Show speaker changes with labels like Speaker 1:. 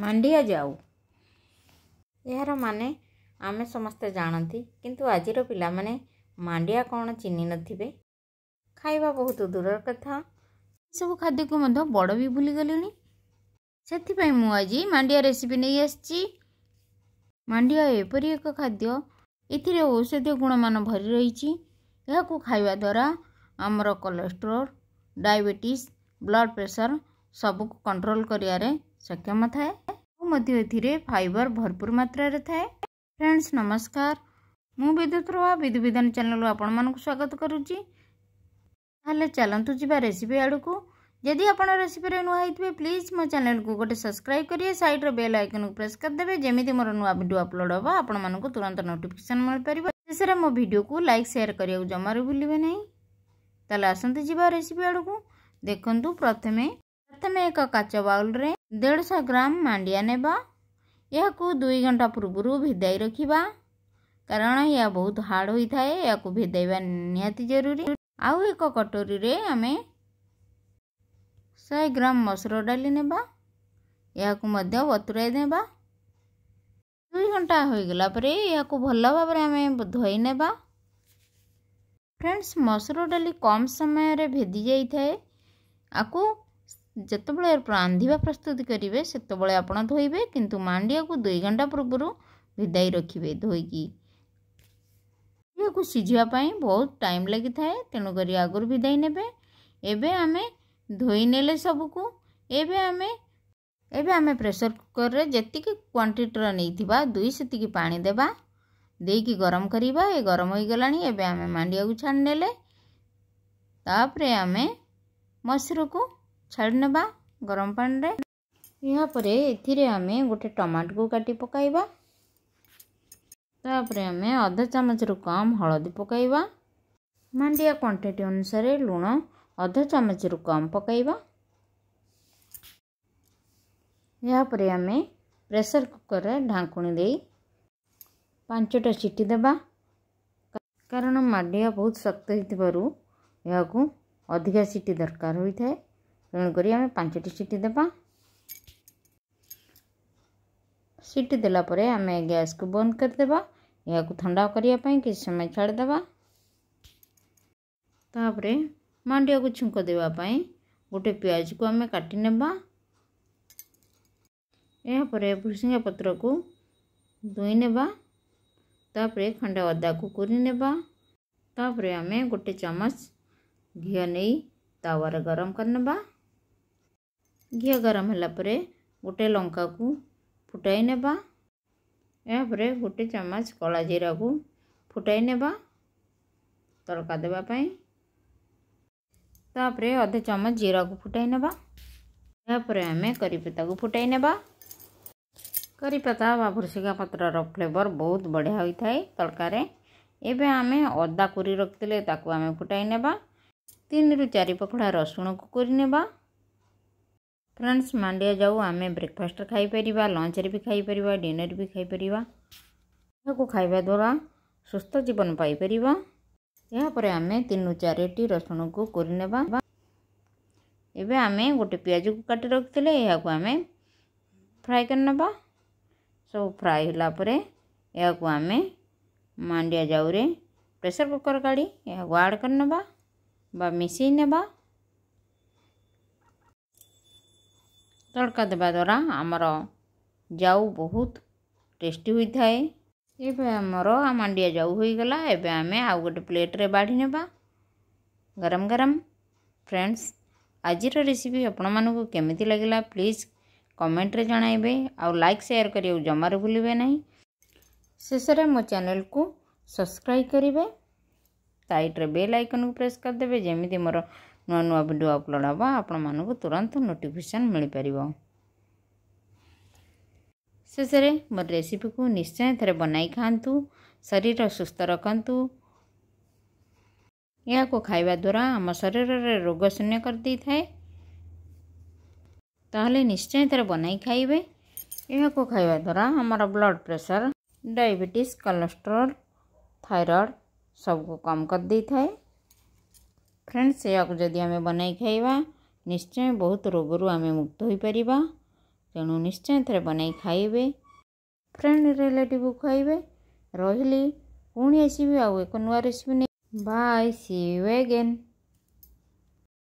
Speaker 1: ମାଣ୍ଡିଆ ଯାଉ ଏହାର ମାନେ ଆମେ ସମସ୍ତେ ଜାଣନ୍ତି କିନ୍ତୁ ଆଜିର ପିଲାମାନେ ମାଣ୍ଡିଆ କ'ଣ ଚିହ୍ନି ନଥିବେ ଖାଇବା ବହୁତ ଦୂରର କଥା ସବୁ ଖାଦ୍ୟକୁ ମଧ୍ୟ ବଡ଼ ବି ଭୁଲିଗଲେଣି ସେଥିପାଇଁ ମୁଁ ଆଜି ମାଣ୍ଡିଆ ରେସିପି ନେଇ ଆସିଛି ମାଣ୍ଡିଆ ଏପରି ଏକ ଖାଦ୍ୟ ଏଥିରେ ଔଷଧୀୟ ଗୁଣମାନ ଭରି ରହିଛି ଏହାକୁ ଖାଇବା ଦ୍ୱାରା ଆମର କୋଲେଷ୍ଟ୍ରୋଲ୍ ଡାଇବେଟିସ୍ ବ୍ଲଡ଼୍ ପ୍ରେସର୍ ସବୁକୁ କଣ୍ଟ୍ରୋଲ୍ କରିବାରେ सक्षम थाए ए फाइबर भरपूर मात्रा थाए फ्रेंड्स नमस्कार मुद्युत रोहा विधि विधान चैनल आपण मान स्वागत करुच्चे चलतु जासीपी आड़ को जदि आपसीपी में नुआ होते प्लीज मो चेल को गोटे सब्सक्राइब करेंगे सैड्र बेल आइकन को प्रेस करदे जमी मोर नुआ भिड अपलोड हे आपण तुरंत नोटिफिकेसन मिल पार शेष में मो भिड को लाइक सेयार करने को जमार भूल तेल आसत जासीपी आड़ को देखु प्रथम प्रथम एक काच बाउल रे देश ग्राम मांडिया नेबा यह दुई घंटा पूर्व भिदाई रखा कारण यह बहुत हार्ड होता है यह भिदाइवा निरूरी आउ एक कटोरी में आम शह ग्राम मसूर डाली नेबा यहाँ मध्य बतुराई ने दुई घंटा हो गला यह भल भाव धोई ने फ्रेंड्स मसूर डाली कम समय भेदी जाए आपको जोबले रांधा प्रस्तुत करेंगे सेत धोबे किंतु मांडिया को दुई घंटा पूर्व विदाई रखिए धोईकी सीझापी बहुत टाइम लगी था तेणुक आगर विदाई ने आम धोने सबको एवं आम प्रेसर कुकर में जीक क्वांटीटर नहीं दुई से पा दे कि गरम करवा गरम हो गला को छाड़ने आम मसरू को छाड़ ने गरम पाने यापर एमें गोटे टमाटो को काट पकड़ अध चमच रु कम हलदी पक क्वांटिटी अनुसार लुण अध चमच रु कम पक प्रेशर कुकर रे ढाकुणी दे पांचटा सीटी देवा कारण मांडिया बहुत शक्त हो अधिका सीटी दरकार होता है ତେଣୁକରି ଆମେ ପାଞ୍ଚଟି ସିଟି ଦେବା ସିଟି ଦେଲା ପରେ ଆମେ ଗ୍ୟାସ୍କୁ ବନ୍ଦ କରିଦେବା ଏହାକୁ ଥଣ୍ଡା କରିବା ପାଇଁ କିଛି ସମୟ ଛାଡ଼ିଦେବା ତାପରେ ମାଣ୍ଡିଆକୁ ଛୁଙ୍କ ଦେବା ପାଇଁ ଗୋଟେ ପିଆଜକୁ ଆମେ କାଟି ନେବା ଏହାପରେ ଭୃଷିଙ୍ଗା ପତ୍ରକୁ ଧୋଇ ନେବା ତାପରେ ଖଣ୍ଡେ ଅଦାକୁ କୁରି ନେବା ତାପରେ ଆମେ ଗୋଟେ ଚାମଚ ଘିଅ ନେଇ ତାୱାରେ ଗରମ କରିନେବା घी गरम है गोटे लंका को फुटाई ने यापर गोटे चमच कला जीरा को फुटाई ने तड़का देवाईपर अध चमच जीरा को फुटाई ने हमें करी पता को फुटाई ने करी पता वृषिका पत्र फ्लेवर बहुत बढ़िया होता है तड़क एवं आम अदा कोरी रखी आम फुटाई ने तीन रु चार पखड़ा रसुण को कोरी नेबा फ्रेंड्स मांडिया जाऊ आम ब्रेकफास्ट खाईपर लंचरे भी खाईपर डिनर भी खाईपर ଏହାକୁ ଖାଇବା ଦ୍ୱାରା ସୁସ୍ଥ ଜୀବନ ପାଇପାରିବା ଏହାପରେ ଆମେ ତିନି ଚାରିଟି ରସୁଣକୁ କରିନେବା ଏବେ ଆମେ ଗୋଟେ ପିଆଜକୁ କାଟି ରଖିଥିଲେ ଏହାକୁ ଆମେ ଫ୍ରାଏ କରିନେବା ସବୁ ଫ୍ରାଏ ହେଲା ପରେ ଏହାକୁ ଆମେ ମାଣ୍ଡିଆ ଜାଉରେ ପ୍ରେସର୍ କୁକର୍ କାଢ଼ି ଏହାକୁ ଆଡ଼୍ କରିନେବା ବା ମିଶାଇ ନେବା तड़का देवा द्वारा आमर जाऊ बहुत टेस्टी होता है ये आमर जाऊ हो गला एमें आउ गोटे प्लेट्रे बाढ़ी ने गरम गरम फ्रेंड्स आज रेसीपी आपण मानक केमी लगला प्लीज कमेंट्रे जन आउ लाइक सेयार कर जमार भूल शेष मो चेल को सब्सक्राइब करेंगे साइट्रे बेल आइकन को प्रेस करदे जमी मोर नयाँ नुवा भिडियो अप्लोड हे आप म तुरन्त नोटिकेसन मोर शेषेर को निश्चय बनाइ खा शरी सुस्थ रु खाइवा शरीर रोग शून्य गरिदिए त है निश्चय थोर बनाइ खाइबे या द्वारा आम blood pressure diabetes cholesterol thyroid सबको कम गरिदिए ଫ୍ରେଣ୍ଡସ୍ ଏହାକୁ ଯଦି ଆମେ ବନାଇ ଖାଇବା ନିଶ୍ଚୟ ବହୁତ ରୋଗରୁ ଆମେ ମୁକ୍ତ ହୋଇପାରିବା ତେଣୁ ନିଶ୍ଚୟ ଥରେ ବନାଇ ଖାଇବେ ଫ୍ରେଣ୍ଡ ରିଲେଟିଭ୍କୁ ଖାଇବେ ରହିଲି ପୁଣି ଆସିବି ଆଉ ଏକ ନୂଆ ରେସିପି ନେଇ ବାଏ ସି ୟୁ ଏଗେନ୍